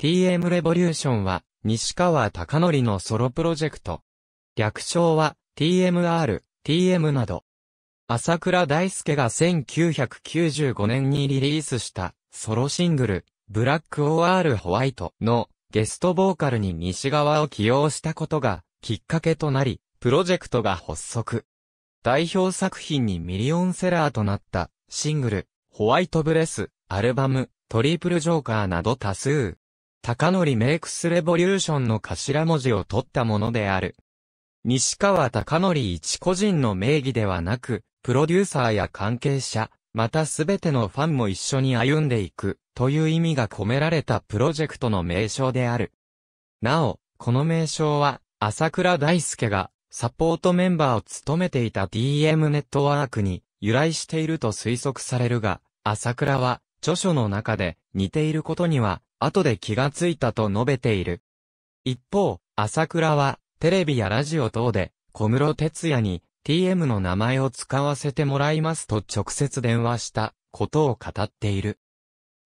TM レボリューションは、西川貴則のソロプロジェクト。略称は、TMR、TM など。朝倉大輔が1995年にリリースしたソロシングル、ブラック OR ホワイトのゲストボーカルに西側を起用したことがきっかけとなり、プロジェクトが発足。代表作品にミリオンセラーとなったシングル、ホワイトブレス、アルバム、トリプルジョーカーなど多数。高則メイクスレボリューションの頭文字を取ったものである。西川高則一個人の名義ではなく、プロデューサーや関係者、またすべてのファンも一緒に歩んでいく、という意味が込められたプロジェクトの名称である。なお、この名称は、朝倉大輔が、サポートメンバーを務めていた DM ネットワークに由来していると推測されるが、朝倉は、著書の中で似ていることには後で気がついたと述べている。一方、朝倉は、テレビやラジオ等で、小室哲也に、TM の名前を使わせてもらいますと直接電話したことを語っている。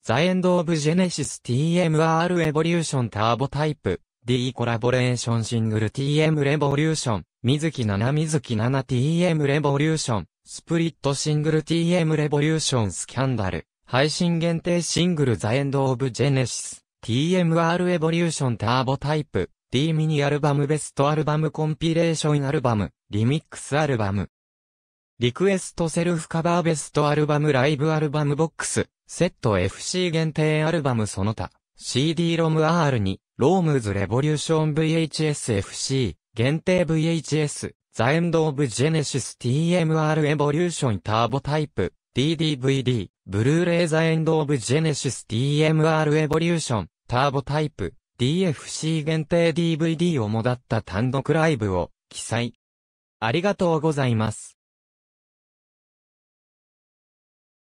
ザ・エンド・オブ・ジェネシス TMR エボリューション・ターボタイプ D コラボレーションシングル TM レボリューション水木7水木 7TM レボリューションスプリットシングル TM レボリューションスキャンダル配信限定シングルザエンドオブジェネシス TMR エボリューションターボタイプ D ミニアルバムベストアルバムコンピレーションアルバムリミックスアルバムリクエストセルフカバーベストアルバムライブアルバムボックスセット FC 限定アルバムその他 CD ロム R にロームズレボリューション VHSFC 限定 VHS ザエンドオブジェネシス TMR エボリューションターボタイプ DDVD、ブルーレーザエンドオブジェネシス DMR エボリューション、ターボタイプ、DFC 限定 DVD をもだった単独ライブを記載。ありがとうございます。